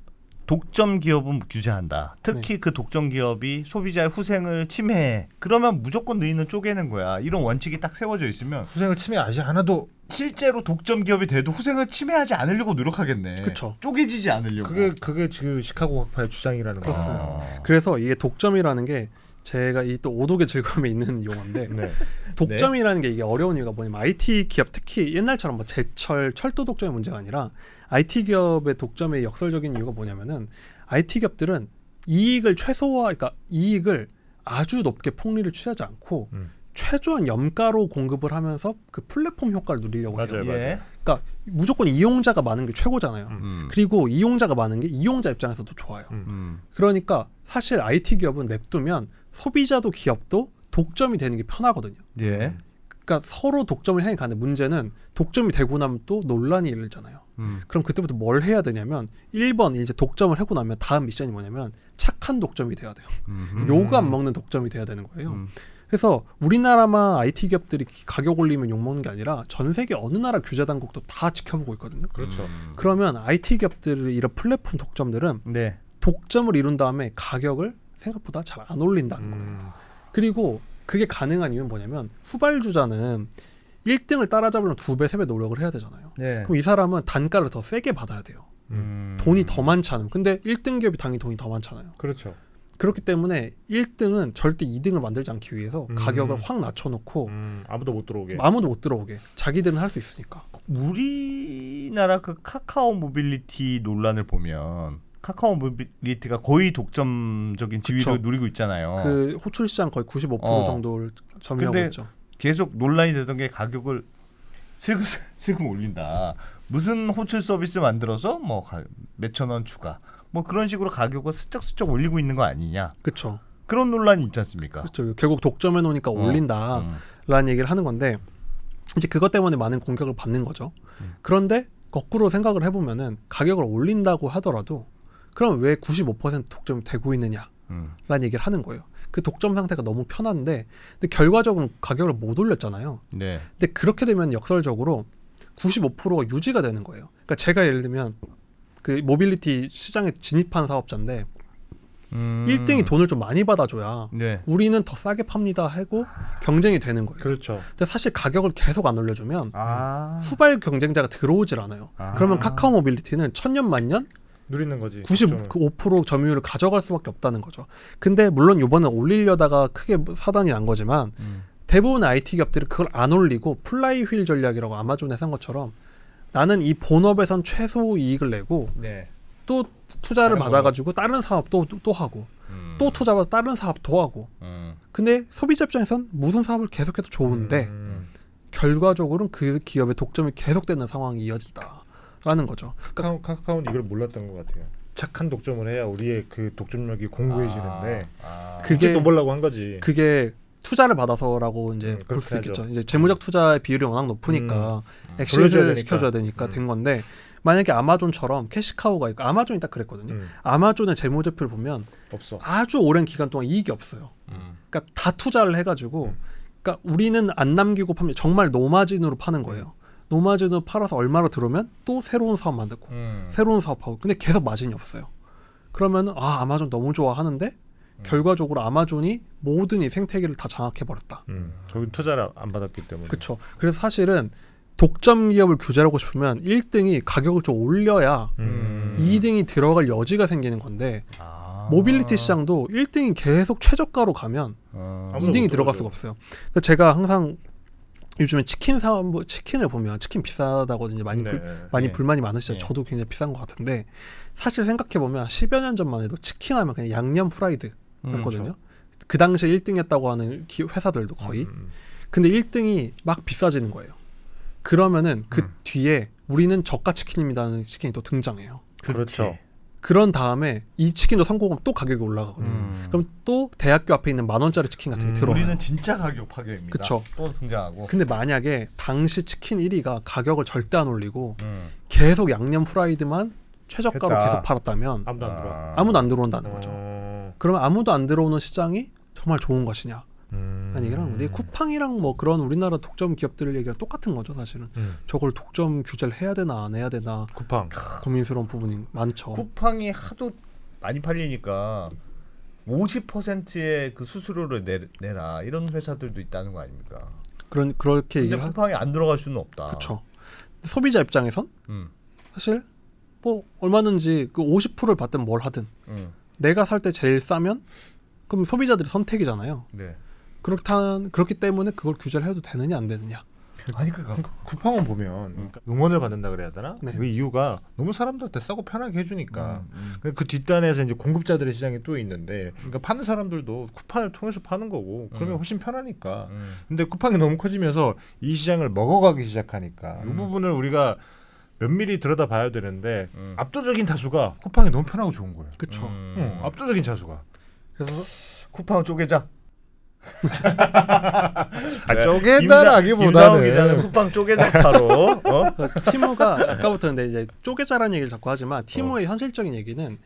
독점 기업은 규제한다. 특히 네. 그 독점 기업이 소비자의 후생을 침해해. 그러면 무조건 너희는 쪼개는 거야. 이런 원칙이 딱 세워져 있으면 후생을 침해하지 않아도 실제로 독점 기업이 돼도 후생을 침해하지 않으려고 노력하겠네. 그렇죠. 쪼개지지 않으려고. 그게 그게 지금 그 시카고 학파의 주장이라는 거죠. 그렇습니다. 아. 그래서 이게 독점이라는 게 제가 이 또 오독의 즐거움에 있는 용어인데 네. 독점이라는 게 이게 어려운 이유가 뭐냐면 IT 기업 특히 옛날처럼 뭐 제철 철도 독점의 문제가 아니라 IT 기업의 독점의 역설적인 이유가 뭐냐면은 IT 기업들은 이익을 최소화 그러니까 이익을 아주 높게 폭리를 취하지 않고 음. 최소한 염가로 공급을 하면서 그 플랫폼 효과를 누리려고 맞아요, 해요. 맞아요. 예. 그러니까 무조건 이용자가 많은 게 최고잖아요. 음. 음. 그리고 이용자가 많은 게 이용자 입장에서도 좋아요. 음. 음. 그러니까 사실 IT 기업은 냅두면 소비자도 기업도 독점이 되는 게 편하거든요. 예. 그러니까 서로 독점을 향해 가는 문제는 독점이 되고 나면 또 논란이 일잖아요. 음. 그럼 그때부터 뭘 해야 되냐면 1번 이제 독점을 하고 나면 다음 미션이 뭐냐면 착한 독점이 돼야 돼요. 음흠. 욕안 먹는 독점이 돼야 되는 거예요. 음. 그래서 우리나라만 IT 기업들이 가격 올리면 욕 먹는 게 아니라 전 세계 어느 나라 규제 당국도 다 지켜보고 있거든요. 그렇죠. 음. 그러면 IT 기업들의 이런 플랫폼 독점들은 네. 독점을 이룬 다음에 가격을 생각보다 잘 안 올린다는 음. 거예요. 그리고 그게 가능한 이유는 뭐냐면 후발주자는 1등을 따라잡으려면 두 배, 세 배 노력을 해야 되잖아요. 네. 그럼 이 사람은 단가를 더 세게 받아야 돼요. 음. 돈이 더 많지 않으면. 근데 1등 기업이 당연히 돈이 더 많잖아요. 그렇죠. 그렇기 때문에 1등은 절대 2등을 만들지 않기 위해서 음. 가격을 확 낮춰놓고 음. 아무도 못 들어오게 아무도 못 들어오게 자기들은 할 수 있으니까 우리나라 그 카카오 모빌리티 논란을 보면 카카오 모리트가 거의 독점적인 지위를 그쵸. 누리고 있잖아요. 그 호출 시장 거의 95% 어. 정도를 점유하고 있죠. 계속 논란이 되던 게 가격을 슬금 슬금 올린다. 무슨 호출 서비스 만들어서 뭐 몇 천 원 추가. 뭐 그런 식으로 가격을 슬쩍슬쩍 올리고 있는 거 아니냐. 그렇죠. 그런 논란이 있지 않습니까? 그렇죠. 결국 독점해 놓으니까 어. 올린다라는 음. 얘기를 하는 건데 이제 그것 때문에 많은 공격을 받는 거죠. 음. 그런데 거꾸로 생각을 해보면은 가격을 올린다고 하더라도 그럼 왜 95% 독점이 되고 있느냐라는 음. 얘기를 하는 거예요. 그 독점 상태가 너무 편한데 근데 결과적으로 가격을 못 올렸잖아요. 네. 근데 그렇게 되면 역설적으로 95%가 유지가 되는 거예요. 그러니까 제가 예를 들면 그 모빌리티 시장에 진입한 사업자인데 음. 1등이 돈을 좀 많이 받아줘야 네. 우리는 더 싸게 팝니다 하고 경쟁이 되는 거예요. 그렇죠. 근데 사실 가격을 계속 안 올려주면 아. 후발 경쟁자가 들어오질 않아요. 아. 그러면 카카오 모빌리티는 천년 만년 누리는 거지. 95% 그 점유율을 가져갈 수밖에 없다는 거죠. 근데 물론 요번에 올리려다가 크게 사단이 난 거지만 음. 대부분 IT 기업들이 그걸 안 올리고 플라이휠 전략이라고 아마존에서 한 것처럼 나는 이 본업에선 최소 이익을 내고 네. 또 투자를 받아가지고 다른 사업도 또, 또 하고 음. 또 투자받아 다른 사업도 하고 음. 근데 소비자 입장에선 무슨 사업을 계속해도 좋은데 음. 결과적으로는 그 기업의 독점이 계속되는 상황이 이어진다. 라는 거죠. 그러니까 카카오, 카카오는 이걸 몰랐던 것 같아요. 착한 독점을 해야 우리의 그 독점력이 공고해지는데 아, 아. 그게 또 벌라고 한 거지. 그게 투자를 받아서라고 이제 음, 볼수 있겠죠. 이제 재무적 투자의 비율이 워낙 높으니까 음, 음. 엑시를 시켜줘야 되니까 된 음. 건데 만약에 아마존처럼 캐시카우가 있고 아마존이 딱 그랬거든요. 음. 아마존의 재무제표를 보면 없어. 아주 오랜 기간 동안 이익이 없어요. 음. 그러니까 다 투자를 해가지고 그러니까 우리는 안 남기고 팝니다. 정말 노마진으로 파는 거예요. 노마즈는 팔아서 얼마로 들어오면 또 새로운 사업 만들고 음. 새로운 사업하고 근데 계속 마진이 없어요. 그러면 은아 아마존 너무 좋아하는데 음. 결과적으로 아마존이 모든 이 생태계를 다 장악해 버렸다. 음. 거기 투자를 안 받았기 때문에. 그렇죠. 그래서 사실은 독점 기업을 규제하고 싶으면 1등이 가격을 좀 올려야 음. 2등이 들어갈 여지가 생기는 건데 아. 모빌리티 시장도 1등이 계속 최저가로 가면 아. 2등이 들어갈 수가 없어요. 그래서 제가 항상 요즘에 치킨 사 뭐 치킨을 보면 치킨 비싸다고 이제 많이 네, 불, 많이 네. 불만이 많으시죠. 네. 저도 굉장히 비싼 것 같은데 사실 생각해 보면 10여 년 전만 해도 치킨 하면 그냥 양념 프라이드였거든요. 음, 그렇죠. 그 당시에 1등이었다고 하는 회사들도 거의. 음. 음, 음. 근데 1등이 막 비싸지는 거예요. 그러면은 그 음. 뒤에 우리는 저가 치킨입니다는 치킨이 또 등장해요. 그렇죠. 그런 다음에 이 치킨도 성공하면 또 가격이 올라가거든요. 음. 그럼 또 대학교 앞에 있는 만 원짜리 치킨 같은 게 음, 들어와요. 우리는 진짜 가격 파괴입니다. 그쵸. 또 등장하고. 근데 만약에 당시 치킨 1위가 가격을 절대 안 올리고 음. 계속 양념 프라이드만 최저가로 했다. 계속 팔았다면 아무도 안 들어. 아무도 안 들어온다는 음. 거죠. 그러면 아무도 안 들어오는 시장이 정말 좋은 것이냐? 음. 라는 얘기를 하는 건데 쿠팡이랑 뭐 그런 우리나라 독점 기업들을 얘기랑 똑같은 거죠 사실은 음. 저걸 독점 규제를 해야 되나 안 해야 되나 쿠팡 고민스러운 부분이 많죠 쿠팡이 하도 많이 팔리니까 50%의 그 수수료를 내, 내라 이런 회사들도 있다는 거 아닙니까 그런 그렇게 얘기를 쿠팡이 하... 안 들어갈 수는 없다 그렇죠 소비자 입장에선 음. 사실 뭐 얼마든지 그 50%를 받든 뭘 하든 음. 내가 살 때 제일 싸면 그럼 소비자들의 선택이잖아요. 네. 그렇다 그렇기 때문에 그걸 규제를 해도 되느냐 안 되느냐. 아니 그니까 그 쿠팡은 보면 음. 그러니까 응원을 받는다 그래야 되나? 네. 그 이유가 너무 사람들한테 싸고 편하게 해주니까 음, 음. 그러니까 그 뒷단에서 이제 공급자들의 시장이 또 있는데 그러니까 파는 사람들도 쿠팡을 통해서 파는 거고 그러면 음. 훨씬 편하니까 음. 근데 쿠팡이 너무 커지면서 이 시장을 먹어가기 시작하니까 음. 이 부분을 우리가 면밀히 들여다봐야 되는데 압도적인 다수가 쿠팡이 너무 편하고 좋은 거예요. 그렇죠. 압도적인 다수가 그래서 쿠팡 쪼개자. 아, 네. 쪼개자라기보다는 기자는 쿠팡 쪼개자파로 어? 그 티모가 아까부터 근데 이제 쪼개자라는 얘기를 자꾸 하지만 티모의 어. 현실적인 얘기는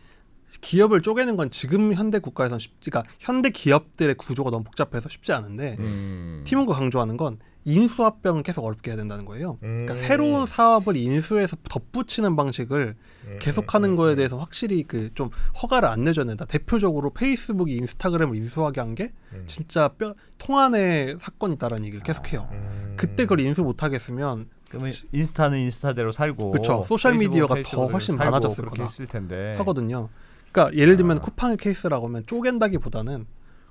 기업을 쪼개는 건 지금 현대 국가에서는 쉽지가 그러니까 현대 기업들의 구조가 너무 복잡해서 쉽지 않은데 음. 티모가 강조하는 건 인수합병을 계속 어렵게 해야 된다는 거예요. 그러니까 음. 그러니까 새로운 사업을 인수해서 덧붙이는 방식을 음, 음, 계속하는 음, 거에 대해서 확실히 그 좀 허가를 안 내줘낸다. 대표적으로 페이스북이 인스타그램을 인수하게 한 게 진짜 뼈 통안의 사건이다라는 얘기를 계속해요. 그때 그걸 인수 못하겠으면 그러면 인스타는 인스타대로 살고 그쵸 소셜 미디어가 더 훨씬 많아졌을 거다 하거든요. 그러니까 예를 들면 아. 쿠팡의 케이스라고 하면 쪼갠다기보다는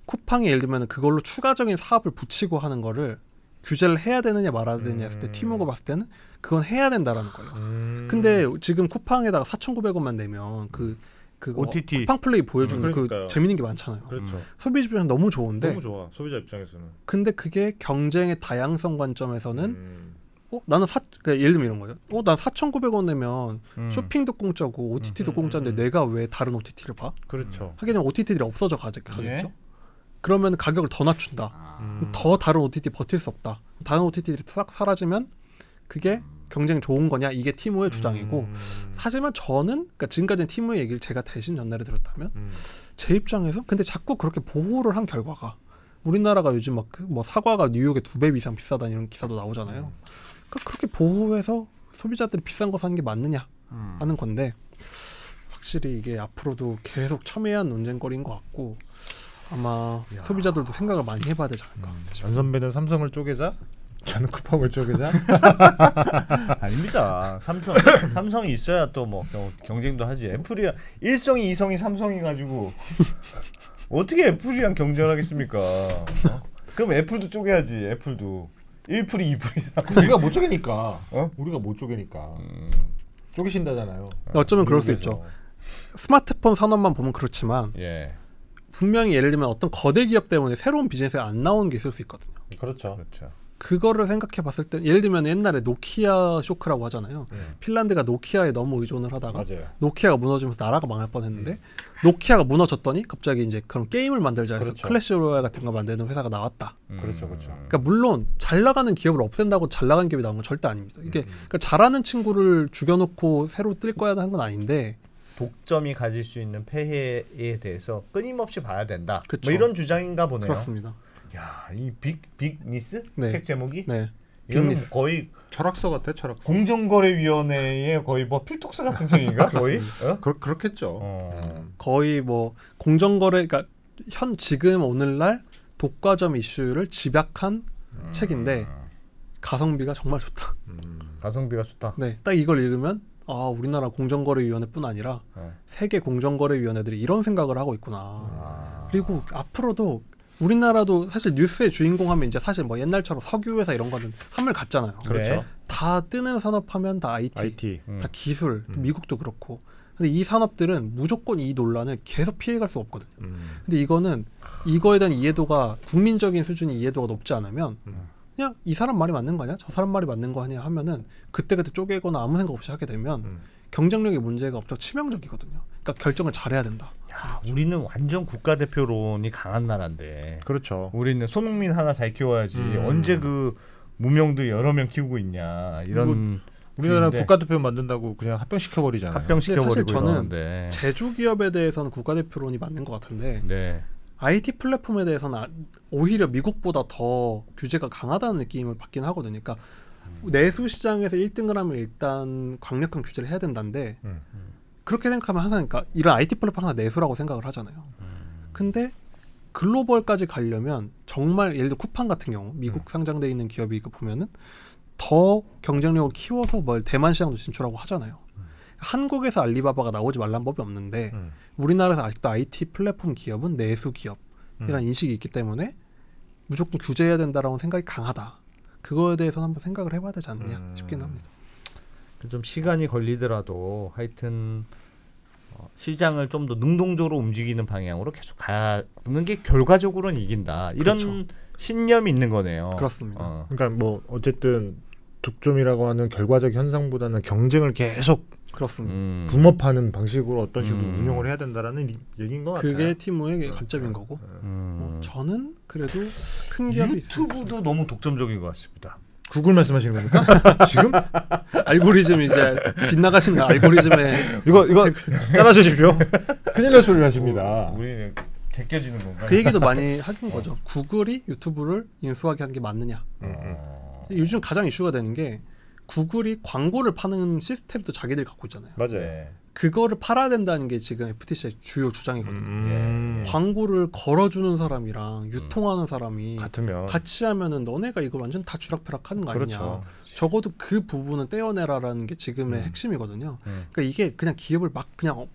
쿠팡이 예를 들면 그걸로 추가적인 사업을 붙이고 하는 거를 규제를 해야 되느냐 말아야 되느냐 했을 때 음. 티모 봤을 때는 그건 해야 된다라는 거예요. 음. 근데 지금 쿠팡에다가 4,900원만 내면 그, 그 어, OTT 쿠팡 플레이 보여주는 음, 그 재밌는 게 많잖아요. 그렇죠. 음. 소비자 입장 너무 좋은데 너무 좋아. 소비자 입장에서는. 근데 그게 경쟁의 다양성 관점에서는 음. 어, 나는 사, 그러니까 예를 들면 이런 거죠 어, 난 4,900원 내면 음. 쇼핑도 공짜고 OTT도 음, 음, 공짜인데 음, 내가 왜 다른 OTT를 봐? 그렇죠. 하게 되면 OTT들이 없어져 가겠죠. 네. 그러면 가격을 더 낮춘다. 아. 음. 더 다른 OTT 버틸 수 없다. 다른 OTT들이 싹 사라지면 그게 경쟁 좋은 거냐 이게 티무의 음. 주장이고 음. 하지만 저는 그러니까 지금까지는 티무의 얘기를 제가 대신 전달해 드렸다면 음. 제 입장에서 근데 자꾸 그렇게 보호를 한 결과가 우리나라가 요즘 막뭐 그 사과가 뉴욕에 두 배 이상 비싸다 이런 기사도 나오잖아요. 음. 그러니까 그렇게 보호해서 소비자들이 비싼 거 사는 게 맞느냐 하는 건데 확실히 이게 앞으로도 계속 참여한 논쟁거리인 것 같고 아마 야. 소비자들도 생각을 많이 해봐야 되지 않을까. 음, 전 선배는 삼성을 쪼개자, 저는 쿠팡을 쪼개자. 아닙니다. 삼성 삼성이 있어야 또 뭐 경쟁도 하지. 애플이야 일성이 이성이 삼성이 가지고 어떻게 애플이랑 경쟁하겠습니까? 어? 그럼 애플도 쪼개야지. 애플도 1풀이 2풀이 우리가 못 쪼개니까. 어? 우리가 못 쪼개니까. 음. 쪼개신다잖아요. 어쩌면 그럴 수 있죠. 스마트폰 산업만 보면 그렇지만 예. 분명히 예를 들면 어떤 거대 기업 때문에 새로운 비즈니스가 안 나오는 게 있을 수 있거든요. 그렇죠. 그렇죠. 그거를 생각해 봤을 때 예를 들면 옛날에 노키아 쇼크라고 하잖아요. 음. 핀란드가 노키아에 너무 의존을 하다가 맞아요. 노키아가 무너지면서 나라가 망할 뻔했는데 음. 노키아가 무너졌더니 갑자기 이제 그런 게임을 만들자 해서 그렇죠. 클래시 로얄 같은 거 만드는 회사가 나왔다. 음. 그렇죠, 그렇죠. 그러니까 물론 잘 나가는 기업을 없앤다고 잘 나가는 기업이 나온 건 절대 아닙니다. 이게 음. 그러니까 잘하는 친구를 죽여놓고 새로 뜰 거야 하는 건 아닌데 독점이 가질 수 있는 폐해에 대해서 끊임없이 봐야 된다. 뭐 그쵸. 뭐 이런 주장인가 보네요. 그렇습니다. 야, 이 빅 빅니스 네. 책 제목이 네. 이건 빅니스. 거의 철학서 같아 철학. 공정거래위원회의 거의 뭐 필독서 같은 책인가 거의? 어? 그 그렇겠죠. 어. 음. 거의 뭐 공정거래 그러니까 현 지금 오늘날 독과점 이슈를 집약한 음. 책인데 가성비가 정말 좋다. 음. 가성비가 좋다. 네, 딱 이걸 읽으면 아 우리나라 공정거래위원회뿐 아니라 네. 세계 공정거래위원회들이 이런 생각을 하고 있구나. 아. 그리고 앞으로도 우리나라도 사실 뉴스의 주인공 하면 이제 사실 뭐 옛날처럼 석유 회사 이런 거는 한물 같잖아요. 그렇죠. 네. 다 뜨는 산업하면 다 IT, IT 음. 다 기술, 음. 미국도 그렇고. 근데 이 산업들은 무조건 이 논란을 계속 피해갈 수 없거든요. 음. 근데 이거는 이거에 대한 이해도가 국민적인 수준의 이해도가 높지 않으면 음. 그냥 이 사람 말이 맞는 거냐저 사람 말이 맞는 거 아니야? 하면은 그때그때 쪼개거나 아무 생각 없이 하게 되면 음. 경쟁력의 문제가 없죠 치명적이거든요. 그러니까 결정을 잘해야 된다. 야, 우리는 완전 국가대표론이 강한 나라인데. 그렇죠. 우리는 손흥민 하나 잘 키워야지. 음. 언제 그 무명도 여러 명 키우고 있냐. 이런 뭐 우리나라 국가대표 만든다고 그냥 합병시켜버리잖아요. 합병시켜버리고 사실 저는 제조 기업에 대해서는 국가대표론이 맞는 것 같은데 네. IT 플랫폼에 대해서는 아, 오히려 미국보다 더 규제가 강하다는 느낌을 받긴 하거든요. 그러니까 음. 내수 시장에서 1등을 하면 일단 강력한 규제를 해야 된다는데 음, 음. 그렇게 생각하면 항상 그러니까 이런 IT 플랫폼 하나 내수라고 생각을 하잖아요. 음. 근데 글로벌까지 가려면 정말 예를 들어 쿠팡 같은 경우 미국 음. 상장돼 있는 기업이 보면은 더 경쟁력을 키워서 뭘 대만 시장도 진출하고 하잖아요. 한국에서 알리바바가 나오지 말란 법이 없는데 음. 우리나라에서 아직도 IT 플랫폼 기업은 내수 기업이라는 음. 인식이 있기 때문에 무조건 규제해야 된다라는 생각이 강하다. 그거에 대해서는 한번 생각을 해봐야 되지 않냐 음. 싶긴 합니다. 그 좀 시간이 걸리더라도 하여튼 어, 시장을 좀 더 능동적으로 움직이는 방향으로 계속 가는 게 결과적으로는 이긴다. 이런 그렇죠. 신념이 있는 거네요. 그렇습니다. 어. 그러니까 뭐 어쨌든 독점이라고 하는 결과적 현상보다는 경쟁을 계속 그렇습니다. 음. 분업하는 방식으로 어떤 식으로 음. 운영을 해야 된다라는 얘기인 것 같아요. 그게 티모의 네. 관점인 네. 거고 네. 음. 뭐 저는 그래도 큰 기업이 유튜브도 있어요. 너무 독점적인 것 같습니다. 구글 말씀하시는 겁니까? 지금 알고리즘 이제 빗나가신 알고리즘에 이거 이거 잘라주십시오. 큰일 날 소리를 하십니다. 뭐, 우리는 제껴지는 건가? 그 얘기도 많이 하긴 거죠. 구글이 유튜브를 인수하게 한 게 맞느냐. 음. 요즘 가장 이슈가 되는 게 구글이 광고를 파는 시스템도 자기들이 갖고 있잖아요. 맞아요. 네. 그거를 팔아야 된다는 게 지금 FTC의 주요 주장이거든요. 음. 예. 네. 광고를 걸어주는 사람이랑 유통하는 사람이 같으면. 같이 하면은 너네가 이걸 완전 다 주락펴락하는 거 아니냐. 그렇죠. 적어도 그 부분은 떼어내라라는 게 지금의 음. 핵심이거든요. 음. 그러니까 이게 그냥 기업을 막 그냥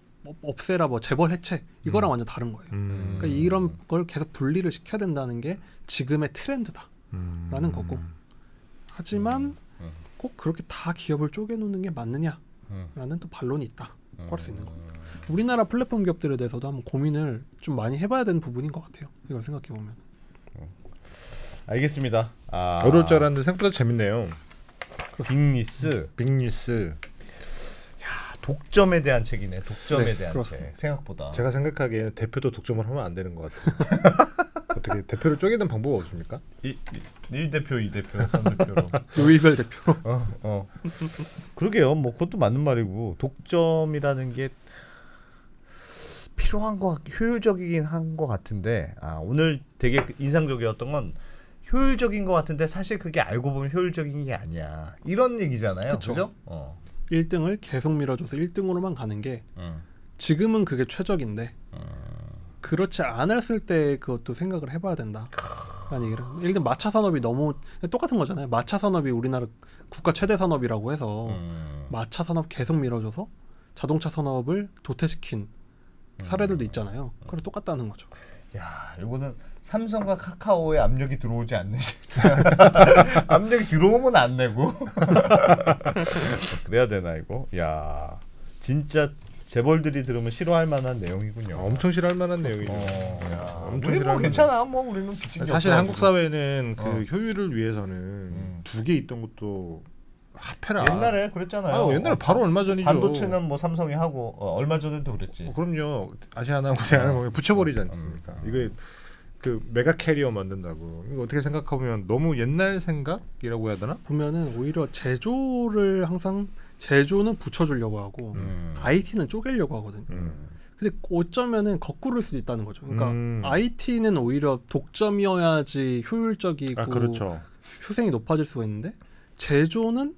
없애라 뭐 재벌 해체 이거랑 음. 완전 다른 거예요. 음. 그러니까 이런 걸 계속 분리를 시켜야 된다는 게 지금의 트렌드다라는 음. 거고. 하지만 꼭 그렇게 다 기업을 쪼개놓는 게 맞느냐라는 음. 또 반론이 있다 할 수 있는 겁니다. 음. 우리나라 플랫폼 기업들에 대해서도 한번 고민을 좀 많이 해봐야 되는 부분인 것 같아요. 이걸 생각해 보면. 음. 알겠습니다. 아... 어려울 줄 알았는데 생각보다 재밌네요. 빅리스. 음, 빅리스. 야 독점에 대한 책이네. 독점에 네, 대한 그렇습니다. 책. 생각보다. 제가 생각하기에는 대표도 독점을 하면 안 되는 것 같아요. 어떻게 대표를 쪼개는 방법 없습니까? 1, 1 대표, 2 대표, 3 대표로. 요일별 대표 어, 어. 그러게요. 뭐 그것도 맞는 말이고 독점이라는 게 필요한 거 효율적이긴 한것 같은데 아 오늘 되게 그 인상적이었던 건 효율적인 것 같은데 사실 그게 알고 보면 효율적인 게 아니야 이런 얘기잖아요 그쵸. 죠 1등을 어. 계속 밀어줘서 1등으로만 가는 게 음. 지금은 그게 최적인데 음. 그렇지 않았을 때 그것도 생각을 해봐야 된다. 아니 얘기 일단 마차 산업이 너무 똑같은 거잖아요. 마차 산업이 우리나라 국가 최대 산업이라고 해서 음. 마차 산업 계속 밀어줘서 자동차 산업을 도태시킨 사례들도 음. 있잖아요. 음. 그래 똑같다는 거죠. 야, 이거는 삼성과 카카오의 압력이 들어오지 않는 압력이 들어오면 안 내고 그래야 되나 이거? 야, 진짜 재벌들이 들으면 싫어할 만한 내용이군요. 엄청 싫어할 만한 내용이죠. 어, 엄청 우리 뭐, 뭐 괜찮아. 뭐 우리는 사실 한국 사회는 그 어. 효율을 위해서는 음. 두개 있던 것도 합해라. 옛날에 그랬잖아요. 아유, 옛날에 어. 바로 얼마 전이죠. 반도체는 뭐 삼성이 하고 어, 얼마 전에도 그랬지. 어, 그럼요. 아시아나고 뭐 대한항공에 네. 붙여버리지 음. 않습니까? 음. 이게 그 메가 캐리어 만든다고 이거 어떻게 생각하면 너무 옛날 생각이라고 해야 되나? 보면은 오히려 제조를 항상 제조는 붙여주려고 하고 음. IT는 쪼개려고 하거든요. 음. 근데 어쩌면은 거꾸로일 수도 있다는 거죠. 그러니까 음. IT는 오히려 독점이어야지 효율적이고 아, 그렇죠. 효생이 높아질 수가 있는데 제조는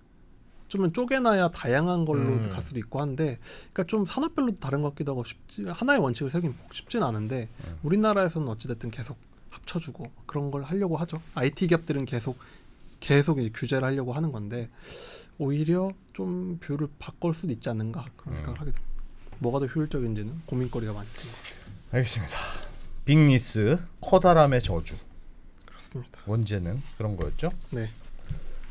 좀 쪼개놔야 다양한 걸로 음. 갈 수도 있고 한데 그러니까 좀 산업별로 다른 것 같기도 하고 쉽지 하나의 원칙을 세긴 쉽진 않은데 음. 우리나라에서는 어찌됐든 계속 합쳐주고 그런 걸 하려고 하죠 IT 기업들은 계속 계속 이제 규제를 하려고 하는 건데 오히려 좀 뷰를 바꿀 수도 있지 않는가 그런 생각을 음. 하게 됩니다. 뭐가 더 효율적인지는 고민거리가 많이 되는 것 같아요. 알겠습니다. 빅니스 커다란의 저주. 그렇습니다. 원제는 그런 거였죠? 네.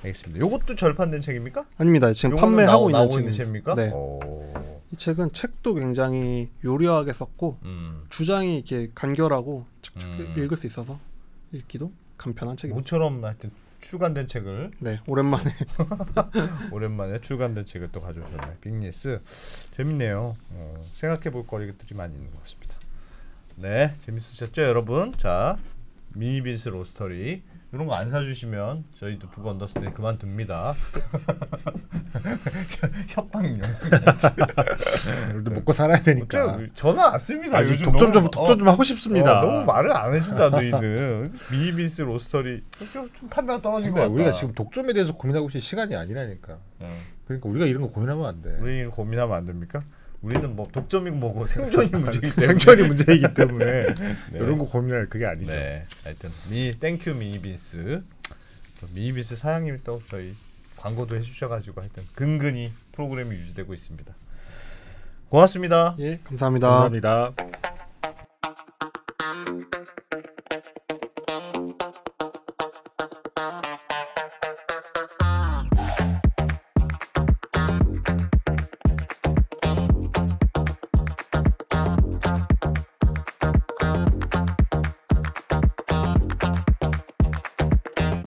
알겠습니다. 요것도 절판된 책입니까? 아닙니다. 지금 판매하고 나오, 있는 책입니다. 네. 오. 이 책은 책도 굉장히 요리하게 썼고 음. 주장이 이렇게 간결하고 음. 읽을 수 있어서 읽기도 간편한 책입니다. 모처럼 하여튼 출간된 책을 네 오랜만에 오랜만에 출간된 책을 또 가져오셨네요. 빅니스 재밌네요. 어, 생각해 볼 거리들이 많이 있는 것 같습니다. 네 재밌으셨죠 여러분? 자 미니빈스 로스터리 이런 거 안 사주시면 저희도 북어 언더스탠 그만둡니다. 협박용. 우리도 먹고 살아야 되니까. 전화 왔습니다. 요 독점 좀 독점 어, 하고 싶습니다. 어, 너무 말을 안 해준다 너희들. 미니스 로스터리 좀, 판매가 떨어진 거야. 그러니까 우리가 지금 독점에 대해서 고민하고 있을 시간이 아니라니까. 음. 그러니까 우리가 이런 거 고민하면 안 돼. 우리 고민하면 안 됩니까? 우리는 뭐 독점이고 뭐고 생존이 문제이기 때문에 생존이 문제이기 때문에 네. 이런 거 고민할 그게 아니죠. 네. 하여튼 미 땡큐 미니빈스 미니빈스 사장님이 또 저희 광고도 해주셔가지고 하여튼 근근히 프로그램이 유지되고 있습니다. 고맙습니다. 예, 감사합니다. 감사합니다.